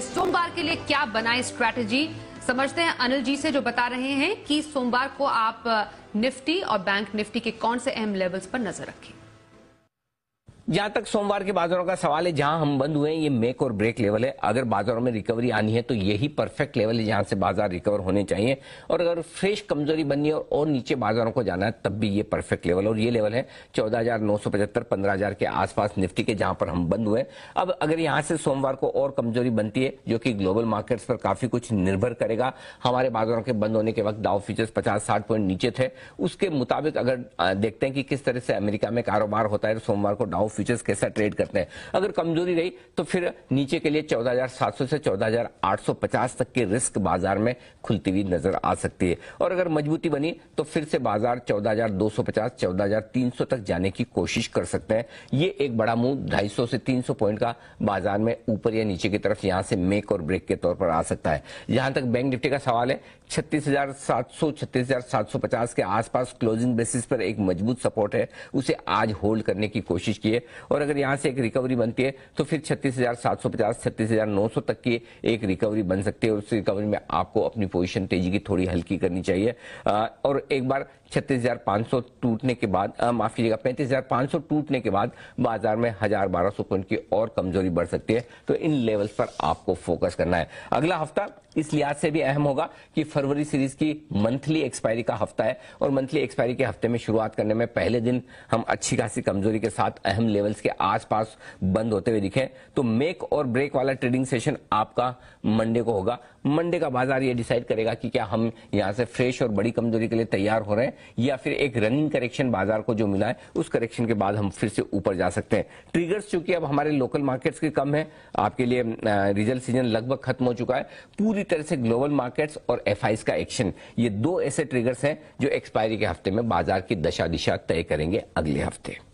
सोमवार के लिए क्या बनाए स्ट्रैटेजी समझते हैं अनिल जी से जो बता रहे हैं कि सोमवार को आप निफ्टी और बैंक निफ्टी के कौन से अहम लेवल्स पर नजर रखें जहां तक सोमवार के बाजारों का सवाल है जहां हम बंद हुए हैं ये मेक और ब्रेक लेवल है अगर बाजारों में रिकवरी आनी है तो यही परफेक्ट लेवल है जहां से बाजार रिकवर होने चाहिए और अगर फ्रेश कमजोरी बननी है और, और नीचे बाजारों को जाना है तब भी ये परफेक्ट लेवल और ये लेवल है चौदह हजार नौ सौ पचहत्तर पंद्रह हजार के आसपास निफ्टी के जहां पर हम बंद हुए अब अगर यहां से सोमवार को और कमजोरी बनती है जो कि ग्लोबल मार्केट्स पर काफी कुछ निर्भर करेगा हमारे बाजारों के बंद होने के वक्त डाउ फीचर्स पचास साठ पॉइंट नीचे थे उसके मुताबिक अगर देखते हैं कि किस तरह से अमेरिका में कारोबार होता है तो सोमवार को डाउ फ्यूचर्स कैसा ट्रेड करते हैं अगर कमजोरी रही तो फिर नीचे के लिए 14,700 से 14,850 तक के रिस्क बाजार में खुलती हुई नजर आ सकती है और अगर मजबूती बनी तो फिर से बाजार 14,250 14,300 तक जाने की कोशिश कर सकते हैं ये एक बड़ा मुंह ढाई से तीन पॉइंट का बाजार में ऊपर या नीचे की तरफ यहाँ से मेक और ब्रेक के तौर पर आ सकता है जहां तक बैंक निफ्टी का सवाल है छत्तीस हजार के आसपास क्लोजिंग बेसिस पर एक मजबूत सपोर्ट है उसे आज होल्ड करने की कोशिश की है और अगर यहां से एक रिकवरी बनती है तो फिर छत्तीस हजार सात सौ पचास छत्तीस हजार नौ सौ तक की एक रिकवरी बन सकती है और उस रिकवरी में आपको अपनी पोजीशन तेजी की थोड़ी हल्की करनी चाहिए और एक बार छत्तीस हजार पाँच सौ टूटने के बाद माफ कीजिएगा पैंतीस हजार पाँच सौ टूटने के बाद बाजार में हजार बारह सौ पॉइंट की और कमजोरी बढ़ सकती है तो इन लेवल्स पर आपको फोकस करना है अगला हफ्ता इस लिहाज से भी अहम होगा कि फरवरी सीरीज की मंथली एक्सपायरी का हफ्ता है और मंथली एक्सपायरी के हफ्ते में शुरुआत करने में पहले दिन हम अच्छी खासी कमजोरी के साथ अहम लेवल्स के आसपास बंद होते हुए दिखे तो मेक और ब्रेक वाला ट्रेडिंग सेशन आपका मंडे को होगा मंडे का बाजार ये डिसाइड करेगा कि क्या हम यहां से फ्रेश और बड़ी कमजोरी के लिए तैयार हो रहे हैं या फिर एक रनिंग करेक्शन बाजार को जो मिला है उस करेक्शन के बाद हम फिर से ऊपर जा सकते हैं ट्रिगर्स चूंकि अब हमारे लोकल मार्केट्स के कम है आपके लिए रिजल्ट सीजन लगभग खत्म हो चुका है पूरी तरह से ग्लोबल मार्केट्स और एफ का एक्शन ये दो ऐसे ट्रिगर्स हैं जो एक्सपायरी के हफ्ते में बाजार की दशा दिशा तय करेंगे अगले हफ्ते